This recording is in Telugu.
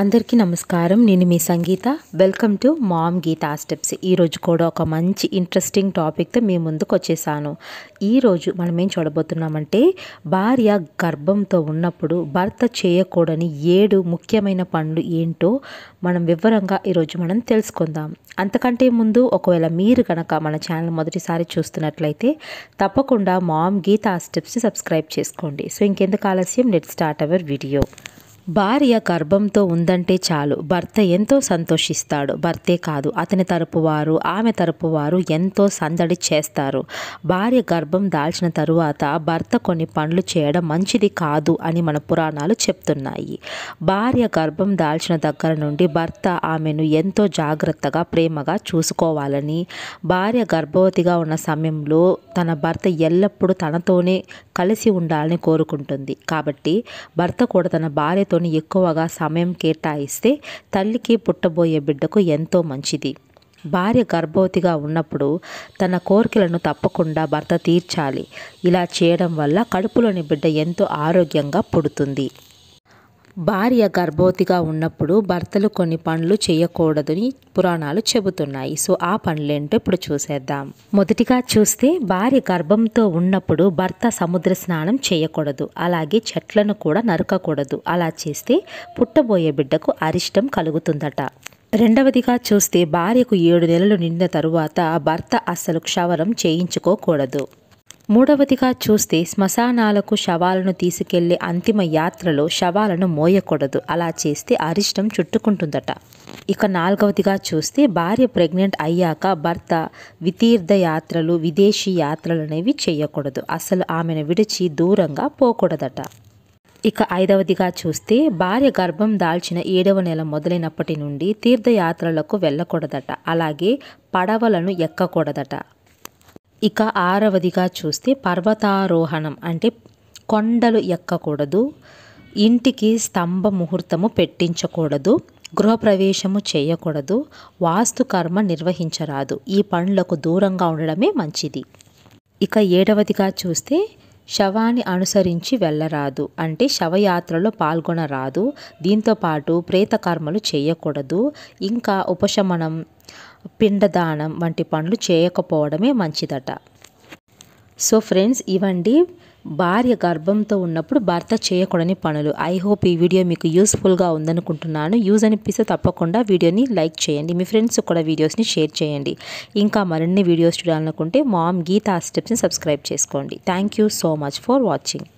అందరికీ నమస్కారం నేను మీ Sangeeta welcome to mom Geeta steps ఈరోజు కూడా ఒక మంచి ఇంట్రెస్టింగ్ టాపిక్తో మీ ముందుకు వచ్చేసాను ఈరోజు మనం ఏం చూడబోతున్నామంటే భార్య గర్భంతో ఉన్నప్పుడు భర్త చేయకూడని ఏడు ముఖ్యమైన పనులు ఏంటో మనం వివరంగా ఈరోజు మనం తెలుసుకుందాం అంతకంటే ముందు ఒకవేళ మీరు కనుక మన ఛానల్ మొదటిసారి చూస్తున్నట్లయితే తప్పకుండా మామ్ గీతా స్టెప్స్ సబ్స్క్రైబ్ చేసుకోండి సో ఇంకెందుకు ఆలస్యం నెట్ స్టార్ట్ అవర్ వీడియో భార్య గర్భంతో ఉందంటే చాలు భర్త ఎంతో సంతోషిస్తాడు భర్తే కాదు అతని తరపు వారు ఆమె తరపు వారు ఎంతో సందడి చేస్తారు భార్య గర్భం దాల్చిన తరువాత భర్త కొన్ని పనులు చేయడం మంచిది కాదు అని మన పురాణాలు చెప్తున్నాయి భార్య గర్భం దాల్చిన దగ్గర నుండి భర్త ఆమెను ఎంతో జాగ్రత్తగా ప్రేమగా చూసుకోవాలని భార్య గర్భవతిగా ఉన్న సమయంలో తన భర్త ఎల్లప్పుడూ తనతోనే కలిసి ఉండాలని కోరుకుంటుంది కాబట్టి భర్త కూడా తన భార్య తల్లితో ఎక్కువగా సమయం కేటాయిస్తే తల్లికి పుట్టబోయే బిడ్డకు ఎంతో మంచిది భార్య గర్భవతిగా ఉన్నప్పుడు తన కోరికలను తప్పకుండా భర్త తీర్చాలి ఇలా చేయడం వల్ల కడుపులోని బిడ్డ ఎంతో ఆరోగ్యంగా పుడుతుంది భార్య గర్భవతిగా ఉన్నప్పుడు భర్తలు కొన్ని పనులు చేయకూడదని పురాణాలు చెబుతున్నాయి సో ఆ పనులేంటో ఇప్పుడు చూసేద్దాం మొదటిగా చూస్తే భార్య గర్భంతో ఉన్నప్పుడు భర్త సముద్ర స్నానం చేయకూడదు అలాగే చెట్లను కూడా నరకకూడదు అలా చేస్తే పుట్టబోయే బిడ్డకు అరిష్టం కలుగుతుందట రెండవదిగా చూస్తే భార్యకు ఏడు నెలలు నిండిన తరువాత భర్త అస్సలు క్షవరం చేయించుకోకూడదు మూడవదిగా చూస్తే శ్మశానాలకు శవాలను తీసుకెళ్లే అంతిమ యాత్రలో శవాలను మోయకూడదు అలా చేస్తే అరిష్టం చుట్టుకుంటుందట ఇక నాలుగవదిగా చూస్తే భార్య ప్రెగ్నెంట్ అయ్యాక భర్త వితీర్థ యాత్రలు విదేశీ యాత్రలు అనేవి చేయకూడదు అసలు ఆమెను విడిచి దూరంగా పోకూడదట ఇక ఐదవదిగా చూస్తే భార్య గర్భం దాల్చిన ఏడవ నెల మొదలైనప్పటి నుండి తీర్థయాత్రలకు వెళ్ళకూడదట అలాగే పడవలను ఎక్కకూడదట ఇక ఆరవదిగా చూస్తే పర్వతారోహణం అంటే కొండలు ఎక్కకూడదు ఇంటికి స్తంభ ముహూర్తము పెట్టించకూడదు గృహప్రవేశము చేయకూడదు వాస్తుకర్మ నిర్వహించరాదు ఈ పనులకు దూరంగా ఉండడమే మంచిది ఇక ఏడవదిగా చూస్తే శవాన్ని అనుసరించి వెళ్ళరాదు అంటే శవయాత్రలో పాల్గొనరాదు దీంతోపాటు ప్రేతకర్మలు చేయకూడదు ఇంకా ఉపశమనం పిండదానం వంటి పనులు చేయకపోవడమే మంచిదట సో ఫ్రెండ్స్ ఇవండి భార్య గర్భంతో ఉన్నప్పుడు భర్త చేయకూడని పనులు ఐ హోప్ ఈ వీడియో మీకు యూస్ఫుల్గా ఉందనుకుంటున్నాను యూజ్ అనిపిస్తే తప్పకుండా వీడియోని లైక్ చేయండి మీ ఫ్రెండ్స్ కూడా వీడియోస్ని షేర్ చేయండి ఇంకా మరిన్ని వీడియోస్ చూడాలనుకుంటే మామ్ గీతా స్టెప్స్ని సబ్స్క్రైబ్ చేసుకోండి thank you so much for watching